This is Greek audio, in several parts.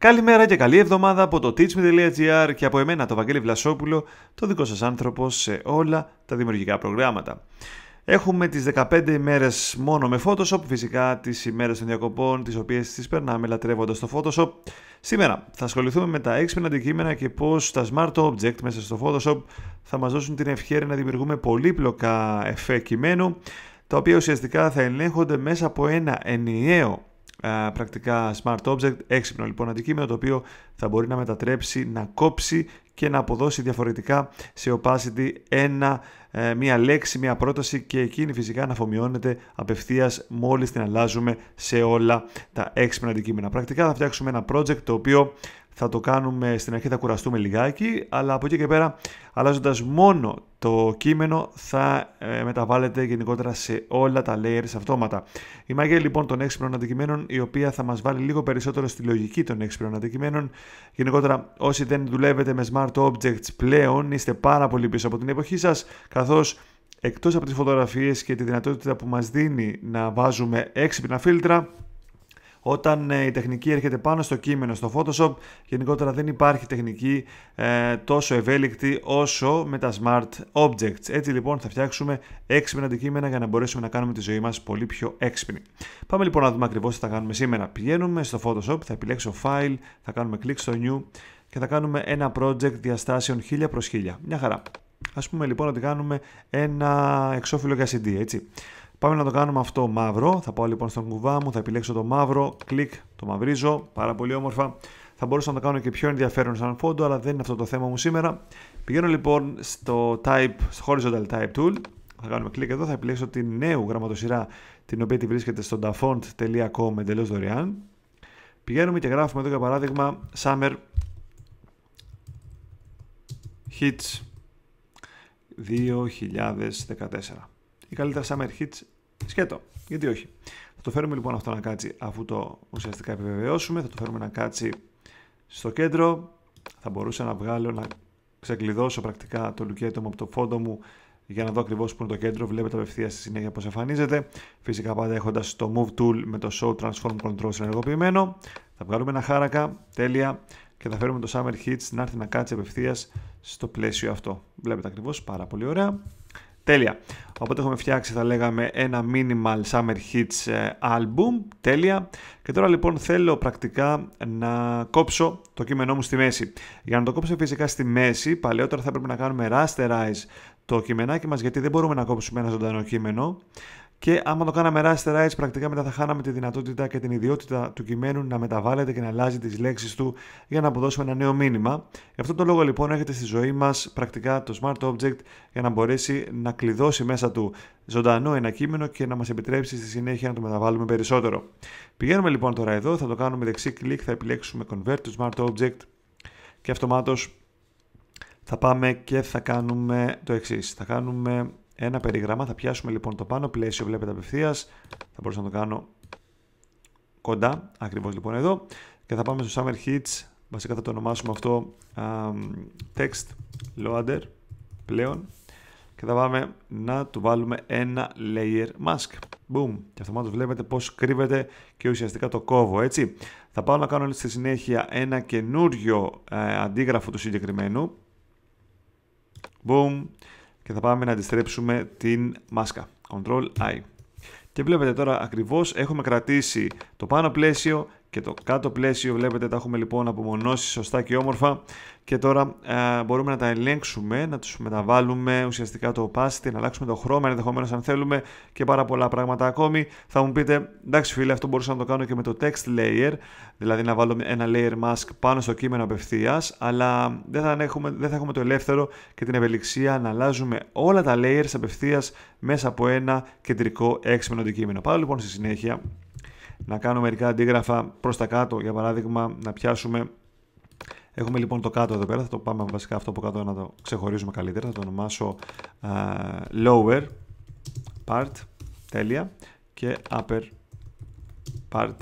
Καλημέρα και καλή εβδομάδα από το teachme.gr και από εμένα το Βαγγέλη Βλασόπουλο, το δικό σας άνθρωπο σε όλα τα δημιουργικά προγράμματα. Έχουμε τις 15 ημέρες μόνο με Photoshop, φυσικά τις ημέρες των διακοπών, τις οποίες τις περνάμε λατρεύοντας το Photoshop. Σήμερα θα ασχοληθούμε με τα έξυπνα αντικείμενα και πώς τα Smart Object μέσα στο Photoshop θα μας δώσουν την ευχαίρεια να δημιουργούμε πολύπλοκα εφέ κειμένου, τα οποία ουσιαστικά θα ελέγχονται μέσα από ένα ενιαίο πρακτικά smart object, έξυπνο λοιπόν αντικείμενο το οποίο θα μπορεί να μετατρέψει, να κόψει και να αποδώσει διαφορετικά σε opacity ένα, ε, μία λέξη, μία πρόταση και εκείνη φυσικά να αφομοιώνεται απευθείας μόλις την αλλάζουμε σε όλα τα έξυπνα αντικείμενα. Πρακτικά θα φτιάξουμε ένα project το οποίο θα το κάνουμε στην αρχή, θα κουραστούμε λιγάκι, αλλά από εκεί και πέρα, αλλάζοντας μόνο το κείμενο, θα ε, μεταβάλλεται γενικότερα σε όλα τα layers αυτόματα. Η μαγεία λοιπόν των έξυπνων αντικειμένων, η οποία θα μας βάλει λίγο περισσότερο στη λογική των έξυπνων αντικειμένων. Γενικότερα, όσοι δεν δουλεύετε με smart objects πλέον, είστε πάρα πολύ πίσω από την εποχή σας, καθώς εκτός από τις φωτογραφίες και τη δυνατότητα που μας δίνει να βάζουμε έξυπνα φίλτρα, όταν ε, η τεχνική έρχεται πάνω στο κείμενο στο Photoshop γενικότερα δεν υπάρχει τεχνική ε, τόσο ευέλικτη όσο με τα Smart Objects. Έτσι λοιπόν θα φτιάξουμε έξυπνα αντικείμενα για να μπορέσουμε να κάνουμε τη ζωή μας πολύ πιο έξυπνη. Πάμε λοιπόν να δούμε ακριβώς τι θα κάνουμε σήμερα. Πηγαίνουμε στο Photoshop, θα επιλέξω File, θα κάνουμε κλικ στο New και θα κάνουμε ένα project διαστάσεων 1000 προς 1000. Μια χαρά. Ας πούμε λοιπόν ότι κάνουμε ένα εξώφυλλο για CD, έτσι. Πάμε να το κάνουμε αυτό μαύρο. Θα πάω λοιπόν στον κουβά μου, θα επιλέξω το μαύρο, κλικ, το μαυρίζω, πάρα πολύ όμορφα. Θα μπορούσα να το κάνω και πιο ενδιαφέρον σαν φόντο, αλλά δεν είναι αυτό το θέμα μου σήμερα. Πηγαίνω λοιπόν στο type, στο horizontal type tool. Θα κάνουμε κλικ εδώ, θα επιλέξω τη νέου γραμματοσυρά, την οποία τη βρίσκεται στο dafont.com εντελώς δωρεάν. Πηγαίνουμε και γράφουμε εδώ για παράδειγμα summer hits 2014 ή καλύτερα summer hits, σκέτο. Γιατί όχι. Θα το φέρουμε λοιπόν αυτό να κάτσει αφού το ουσιαστικά επιβεβαιώσουμε. Θα το φέρουμε να κάτσει στο κέντρο. Θα μπορούσα να βγάλω, να ξεκλειδώσω πρακτικά το λουκέτο μου από το φόντο μου για να δω ακριβώς που είναι το κέντρο. Βλέπετε απευθεία στη συνέχεια πώς εμφανίζεται. Φυσικά πάντα έχοντας το Move Tool με το Show Transform Control συνεργοποιημένο. Θα βγάλουμε ένα χάρακα. Τέλεια. Και θα φέρουμε το Summer Hits να έρθει να κάτσει απευθείας στο πλαίσιο αυτό. Βλέπετε ακριβώς πάρα πολύ ωραία. Τέλεια. Οπότε έχουμε φτιάξει θα λέγαμε ένα minimal summer hits ε, album. Τέλεια. Και τώρα λοιπόν θέλω πρακτικά να κόψω το κείμενό μου στη μέση. Για να το κόψω φυσικά στη μέση, παλαιότερα θα έπρεπε να κάνουμε rasterize το κειμενάκι μας γιατί δεν μπορούμε να κόψουμε ένα ζωντανό κείμενο. Και άμα το κάναμε rasterize, έτσι πρακτικά μετά θα χάναμε τη δυνατότητα και την ιδιότητα του κειμένου να μεταβάλλεται και να αλλάζει τις λέξεις του για να αποδώσουμε ένα νέο μήνυμα. Γι' αυτόν τον λόγο λοιπόν έχετε στη ζωή μας πρακτικά το Smart Object για να μπορέσει να κλειδώσει μέσα του ζωντανό ένα κείμενο και να μας επιτρέψει στη συνέχεια να το μεταβάλουμε περισσότερο. Πηγαίνουμε λοιπόν τώρα εδώ, θα το κάνουμε δεξί κλικ, θα επιλέξουμε Convert to Smart Object και αυτομάτως θα πάμε και θα κάνουμε το εξής. Θα κάνουμε ένα περιγράμμα. Θα πιάσουμε λοιπόν το πάνω πλαίσιο, βλέπετε απευθείας. Θα μπορούσα να το κάνω κοντά, ακριβώς λοιπόν εδώ. Και θα πάμε στο Summer Hits, βασικά θα το ονομάσουμε αυτό Text Loader πλέον. Και θα πάμε να του βάλουμε ένα Layer Mask. Boom. Και αυτομάτως βλέπετε πώς κρύβεται και ουσιαστικά το κόβω, έτσι. Θα πάω να κάνω στη συνέχεια ένα καινούριο ε, αντίγραφο του συγκεκριμένου. Boom και θα πάμε να αντιστρέψουμε την μάσκα. Ctrl I. Και βλέπετε τώρα ακριβώς έχουμε κρατήσει το πάνω πλαίσιο και το κάτω πλαίσιο βλέπετε τα έχουμε λοιπόν απομονώσει σωστά και όμορφα και τώρα ε, μπορούμε να τα ελέγξουμε, να τους μεταβάλουμε ουσιαστικά το opacity, να αλλάξουμε το χρώμα ενδεχομένως αν θέλουμε και πάρα πολλά πράγματα ακόμη. Θα μου πείτε, εντάξει φίλε αυτό μπορούσα να το κάνω και με το text layer, δηλαδή να βάλω ένα layer mask πάνω στο κείμενο απευθείας, αλλά δεν θα, έχουμε, δεν θα έχουμε το ελεύθερο και την ευελιξία να αλλάζουμε όλα τα layers απευθείας μέσα από ένα κεντρικό έξυπνο αντικείμενο. Πάω λοιπόν στη συνέχεια να κάνω μερικά αντίγραφα προς τα κάτω, για παράδειγμα, να πιάσουμε... Έχουμε λοιπόν το κάτω εδώ πέρα, θα το πάμε βασικά αυτό από κάτω να το ξεχωρίζουμε καλύτερα, θα το ονομάσω lower part, τέλεια, και upper part.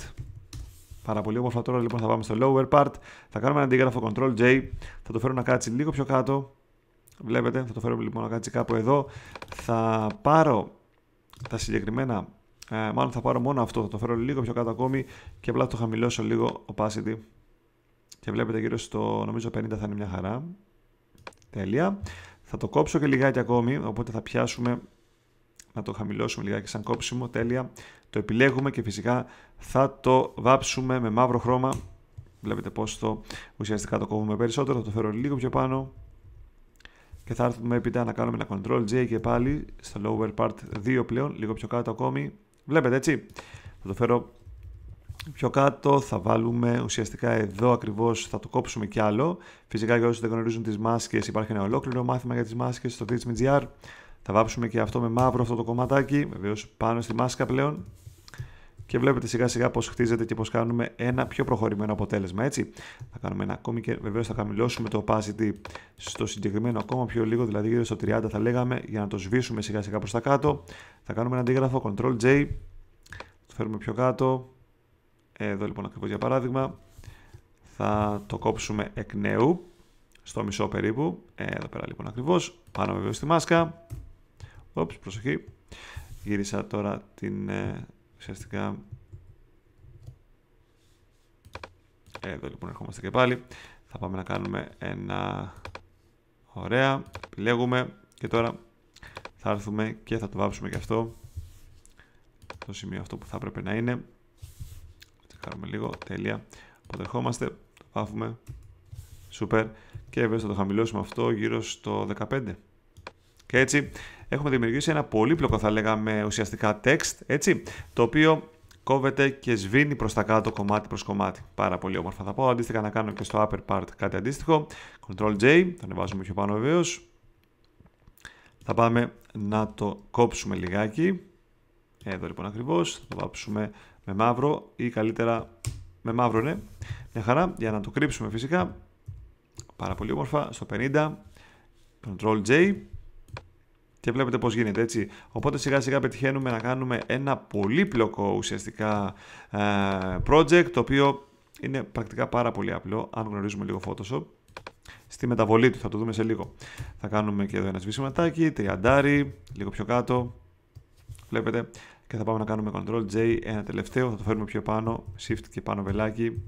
Πάρα πολύ όμορφα τώρα λοιπόν θα πάμε στο lower part, θα κάνουμε ένα αντίγραφο control J, θα το φέρω να κάτσει λίγο πιο κάτω, βλέπετε, θα το φέρω λοιπόν να κάτσει κάπου εδώ, θα πάρω τα συγκεκριμένα ε, μάλλον θα πάρω μόνο αυτό, θα το φέρω λίγο πιο κάτω ακόμη και απλά το χαμηλώσω λίγο opacity. Και βλέπετε γύρω στο νομίζω 50 θα είναι μια χαρά. Τέλεια. Θα το κόψω και λιγάκι ακόμη, οπότε θα πιάσουμε να το χαμηλώσουμε λιγάκι σαν κόψιμο. Τέλεια. Το επιλέγουμε και φυσικά θα το βάψουμε με μαύρο χρώμα. Βλέπετε πώς το ουσιαστικά το κόβουμε περισσότερο. Θα το φέρω λίγο πιο πάνω. Και θα έρθουμε έπειτα να κάνουμε ένα Ctrl J και πάλι στο lower part 2 πλέον, λίγο πιο κάτω ακόμη. Βλέπετε έτσι. Θα το φέρω πιο κάτω, θα βάλουμε ουσιαστικά εδώ ακριβώς, θα το κόψουμε κι άλλο. Φυσικά για όσους δεν γνωρίζουν τις μάσκες υπάρχει ένα ολόκληρο μάθημα για τις μάσκες στο Teach.gr. Θα βάψουμε και αυτό με μαύρο αυτό το κομματάκι, Βεβαίως πάνω στη μάσκα πλέον και βλέπετε σιγά σιγά πώς χτίζεται και πώς κάνουμε ένα πιο προχωρημένο αποτέλεσμα. Έτσι, θα κάνουμε ένα ακόμη και βεβαίως θα χαμηλώσουμε το opacity στο συγκεκριμένο ακόμα πιο λίγο, δηλαδή γύρω στο 30 θα λέγαμε, για να το σβήσουμε σιγά σιγά προς τα κάτω. Θα κάνουμε ένα αντίγραφο Ctrl J, το φέρουμε πιο κάτω. Εδώ λοιπόν ακριβώς για παράδειγμα. Θα το κόψουμε εκ νέου στο μισό περίπου. Ε, εδώ πέρα λοιπόν ακριβώς. Πάνω βεβαίως στη μάσκα. Ops, προσοχή. Γύρισα τώρα την, ε, ουσιαστικά εδώ λοιπόν ερχόμαστε και πάλι θα πάμε να κάνουμε ένα ωραία επιλέγουμε και τώρα θα έρθουμε και θα το βάψουμε και αυτό το σημείο αυτό που θα έπρεπε να είναι τσεκάρουμε λίγο, τέλεια οπότε ερχόμαστε, το βάφουμε σούπερ και βέβαια θα το χαμηλώσουμε αυτό γύρω στο 15 και έτσι έχουμε δημιουργήσει ένα πολύπλοκο, θα λέγαμε, ουσιαστικά text, έτσι, το οποίο κόβεται και σβήνει προς τα κάτω κομμάτι προς κομμάτι. Πάρα πολύ όμορφα θα πω. Αντίστοιχα να κάνω και στο upper part κάτι αντίστοιχο. Ctrl J, το ανεβάζουμε πιο πάνω βεβαίως. Θα πάμε να το κόψουμε λιγάκι. Εδώ λοιπόν ακριβώς. Θα το βάψουμε με μαύρο ή καλύτερα με μαύρο ναι. Μια χαρά για να το κρύψουμε φυσικά. Πάρα πολύ όμορφα στο 50. Ctrl J και βλέπετε πώς γίνεται έτσι. Οπότε σιγά σιγά πετυχαίνουμε να κάνουμε ένα πολύπλοκο ουσιαστικά ε, project το οποίο είναι πρακτικά πάρα πολύ απλό αν γνωρίζουμε λίγο Photoshop. Στη μεταβολή του θα το δούμε σε λίγο. Θα κάνουμε και εδώ ένα σβήσιματάκι, τριαντάρι, λίγο πιο κάτω. Βλέπετε και θα πάμε να κάνουμε Ctrl J, ένα τελευταίο, θα το φέρουμε πιο πάνω, Shift και πάνω βελάκι,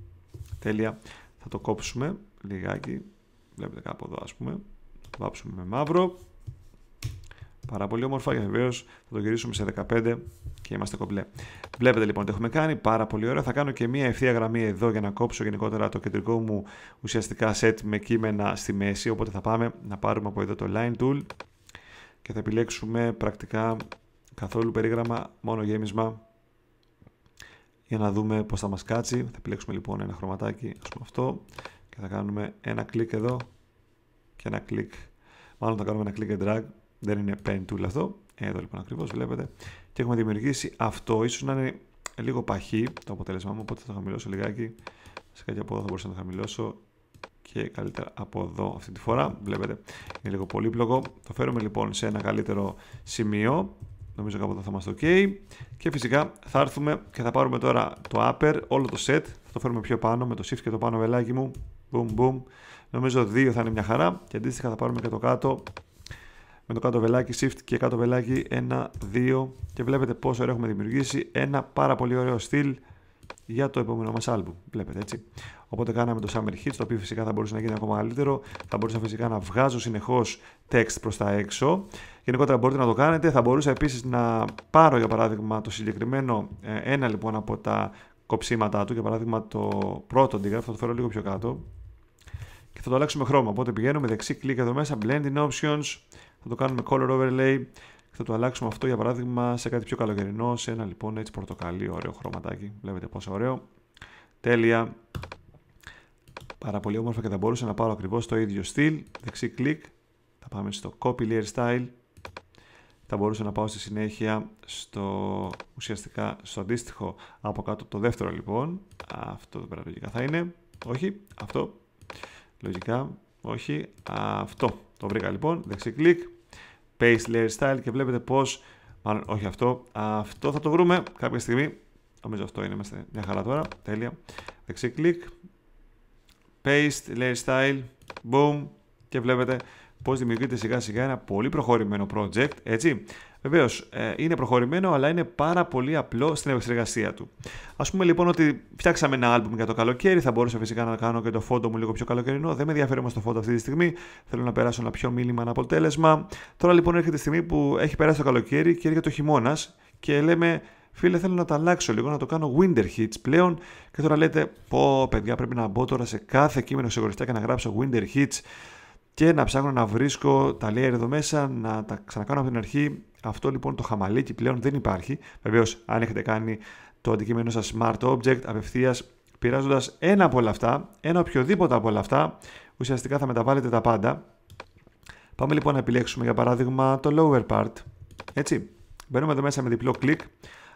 τέλεια. Θα το κόψουμε λιγάκι, βλέπετε κάπου εδώ ας πούμε, θα το βάψουμε με μαύρο, Πάρα πολύ όμορφα και βεβαίως θα το γυρίσουμε σε 15 και είμαστε κομπλέ. Βλέπετε λοιπόν τι έχουμε κάνει. Πάρα πολύ ωραία. Θα κάνω και μία ευθεία γραμμή εδώ για να κόψω γενικότερα το κεντρικό μου ουσιαστικά set με κείμενα στη μέση. Οπότε θα πάμε να πάρουμε από εδώ το line tool και θα επιλέξουμε πρακτικά καθόλου περίγραμμα, μόνο γέμισμα για να δούμε πώς θα μας κάτσει. Θα επιλέξουμε λοιπόν ένα χρωματάκι, ας πούμε αυτό και θα κάνουμε ένα κλικ εδώ και ένα κλικ. Μάλλον θα κάνουμε ένα click and drag δεν είναι pen tool αυτό. Εδώ λοιπόν ακριβώς βλέπετε. Και έχουμε δημιουργήσει αυτό. ίσως να είναι λίγο παχύ το αποτέλεσμά μου, οπότε θα το χαμηλώσω λιγάκι. Σε κάτι από εδώ θα μπορούσα να το χαμηλώσω και καλύτερα από εδώ αυτή τη φορά. Βλέπετε, είναι λίγο πολύπλοκο. Το φέρουμε λοιπόν σε ένα καλύτερο σημείο. Νομίζω κάπου εδώ θα είμαστε ok. Και φυσικά θα έρθουμε και θα πάρουμε τώρα το upper, όλο το set. Θα το φέρουμε πιο πάνω με το shift και το πάνω βελάκι μου. Boom, boom. Νομίζω δύο θα είναι μια χαρά. Και αντίστοιχα θα πάρουμε και το κάτω με το κάτω βελάκι shift και κάτω βελάκι 1, 2 και βλέπετε πόσο ωραίο έχουμε δημιουργήσει ένα πάρα πολύ ωραίο στυλ για το επόμενο μας album, βλέπετε έτσι. Οπότε κάναμε το Summer Hits, το οποίο φυσικά θα μπορούσε να γίνει ακόμα καλύτερο, θα μπορούσα φυσικά να βγάζω συνεχώς text προς τα έξω. Γενικότερα μπορείτε να το κάνετε, θα μπορούσα επίσης να πάρω για παράδειγμα το συγκεκριμένο ε, ένα λοιπόν από τα κοψίματά του, για παράδειγμα το πρώτο αντίγραφο, θα το φέρω λίγο πιο κάτω και θα το αλλάξουμε χρώμα. Οπότε πηγαίνουμε δεξί κλικ εδώ μέσα, Blending Options, θα το κάνουμε color overlay θα το αλλάξουμε αυτό για παράδειγμα σε κάτι πιο καλοκαιρινό, σε ένα λοιπόν έτσι πορτοκαλί, ωραίο χρωματάκι, βλέπετε πόσο ωραίο. Τέλεια. Πάρα πολύ όμορφα και θα μπορούσα να πάρω ακριβώς το ίδιο στυλ, δεξί κλικ, θα πάμε στο copy layer style, θα μπορούσα να πάω στη συνέχεια στο ουσιαστικά στο αντίστοιχο από κάτω το δεύτερο λοιπόν, αυτό πέρα λογικά θα είναι, όχι, αυτό, λογικά, όχι, αυτό. Το βρήκα λοιπόν, δεξί κλικ, paste layer style και βλέπετε πως, μάλλον όχι αυτό, αυτό θα το βρούμε κάποια στιγμή. Νομίζω αυτό είναι, είμαστε μια χαρά τώρα, τέλεια. Δεξί κλικ, paste layer style, boom και βλέπετε πως δημιουργείται σιγά σιγά ένα πολύ προχωρημένο project, έτσι. Βεβαίως, ε, είναι προχωρημένο, αλλά είναι πάρα πολύ απλό στην επεξεργασία του. Ας πούμε λοιπόν ότι φτιάξαμε ένα album για το καλοκαίρι, θα μπορούσα φυσικά να κάνω και το φόντο μου λίγο πιο καλοκαιρινό. Δεν με ενδιαφέρει όμως το φόντο αυτή τη στιγμή. Θέλω να περάσω ένα πιο μήνυμα, ένα αποτέλεσμα. Τώρα λοιπόν έρχεται η στιγμή που έχει περάσει το καλοκαίρι και έρχεται ο χειμώνας και λέμε Φίλε, θέλω να τα αλλάξω λίγο, να το κάνω winter hits πλέον. Και τώρα λέτε, πω παιδιά, πρέπει να μπω τώρα σε κάθε κείμενο ξεχωριστά και να γράψω winter hits και να ψάχνω να βρίσκω τα layer εδώ μέσα, να τα ξανακάνω από αρχή. Αυτό λοιπόν το χαμαλίκι πλέον δεν υπάρχει. Βεβαίως, αν έχετε κάνει το αντικείμενο σας Smart Object απευθείας πειράζοντας ένα από όλα αυτά, ένα οποιοδήποτε από όλα αυτά, ουσιαστικά θα μεταβάλλετε τα πάντα. Πάμε λοιπόν να επιλέξουμε για παράδειγμα το lower part. Έτσι, μπαίνουμε εδώ μέσα με διπλό κλικ.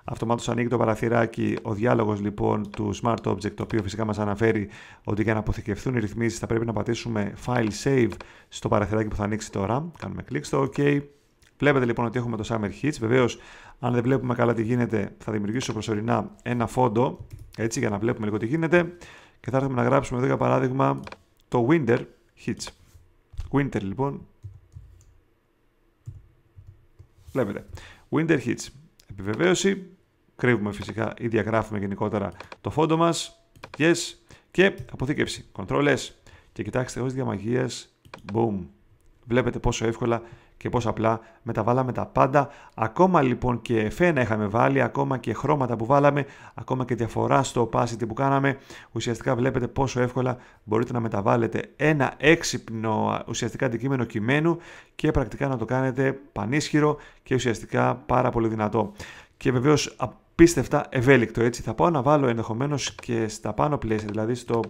Αυτομάτως ανοίγει το παραθυράκι ο διάλογος λοιπόν του Smart Object, το οποίο φυσικά μας αναφέρει ότι για να αποθηκευθούν οι ρυθμίσεις θα πρέπει να πατήσουμε File Save στο παραθυράκι που θα ανοίξει τώρα. Κάνουμε κλικ στο OK. Βλέπετε λοιπόν ότι έχουμε το Summer Hits. Βεβαίως, αν δεν βλέπουμε καλά τι γίνεται, θα δημιουργήσω προσωρινά ένα φόντο, έτσι, για να βλέπουμε λίγο τι γίνεται. Και θα έρθουμε να γράψουμε εδώ για παράδειγμα το Winter Hits. Winter λοιπόν. Βλέπετε. Winter Hits. Επιβεβαίωση. Κρύβουμε φυσικά ή διαγράφουμε γενικότερα το φόντο μας. Yes. Και αποθήκευση. Control Και κοιτάξτε, ω διαμαγείας. boom. Βλέπετε πόσο εύκολα και πώς απλά μεταβάλαμε τα πάντα. Ακόμα λοιπόν και φένα είχαμε βάλει, ακόμα και χρώματα που βάλαμε, ακόμα και διαφορά στο opacity που κάναμε. Ουσιαστικά βλέπετε πόσο εύκολα μπορείτε να μεταβάλλετε ένα έξυπνο ουσιαστικά αντικείμενο κειμένου και πρακτικά να το κάνετε πανίσχυρο και ουσιαστικά πάρα πολύ δυνατό. Και βεβαίως απίστευτα ευέλικτο έτσι. Θα πάω να βάλω ενδεχομένως και στα πάνω πλαίσια, δηλαδή στο,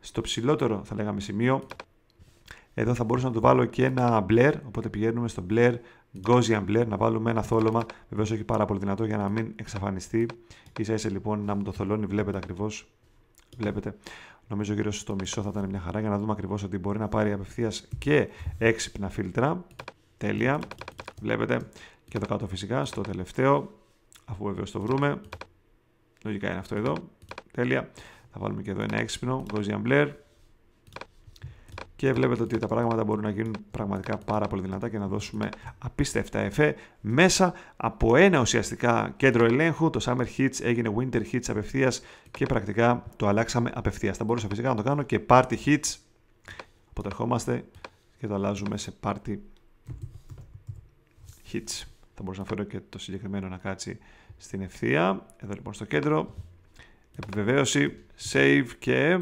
στο ψηλότερο θα λέγαμε σημείο εδώ θα μπορούσα να του βάλω και ένα μπλερ, οπότε πηγαίνουμε στο μπλερ, Gaussian blur, να βάλουμε ένα θόλωμα, βεβαίως όχι πάρα πολύ δυνατό για να μην εξαφανιστεί. Ίσα ίσα λοιπόν να μου το θολώνει, βλέπετε ακριβώς, βλέπετε. Νομίζω γύρω στο μισό θα ήταν μια χαρά για να δούμε ακριβώς ότι μπορεί να πάρει απευθείας και έξυπνα φίλτρα. Τέλεια, βλέπετε. Και εδώ κάτω φυσικά στο τελευταίο, αφού βεβαίως το βρούμε. Λογικά είναι αυτό εδώ. Τέλεια. Θα βάλουμε και εδώ ένα έξυπνο, Gaussian Blur και βλέπετε ότι τα πράγματα μπορούν να γίνουν πραγματικά πάρα πολύ δυνατά και να δώσουμε απίστευτα εφέ μέσα από ένα ουσιαστικά κέντρο ελέγχου. Το Summer Hits έγινε Winter Hits απευθείας και πρακτικά το αλλάξαμε απευθείας. Θα μπορούσα φυσικά να το κάνω και Party Hits. Οπότε ερχόμαστε και το αλλάζουμε σε Party Hits. Θα μπορούσα να φέρω και το συγκεκριμένο να κάτσει στην ευθεία. Εδώ λοιπόν στο κέντρο. Επιβεβαίωση, save και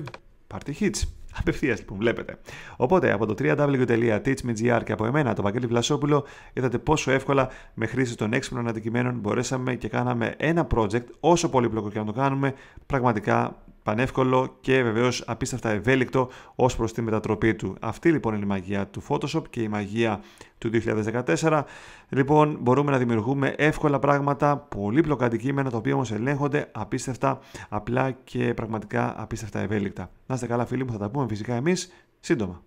party hits. Απευθεία λοιπόν, βλέπετε. Οπότε από το www.teachmegr και από εμένα, το Βαγγέλη Βλασόπουλο, είδατε πόσο εύκολα με χρήση των έξυπνων αντικειμένων μπορέσαμε και κάναμε ένα project, όσο πολύπλοκο και να το κάνουμε, πραγματικά πανεύκολο και βεβαίως απίστευτα ευέλικτο ως προς τη μετατροπή του. Αυτή λοιπόν είναι η μαγεία του Photoshop και η μαγεία του 2014. Λοιπόν, μπορούμε να δημιουργούμε εύκολα πράγματα, πολύπλοκα αντικείμενα, τα οποία όμως ελέγχονται απίστευτα απλά και πραγματικά απίστευτα ευέλικτα. Να είστε καλά, φίλοι μου, θα τα πούμε φυσικά εμείς σύντομα.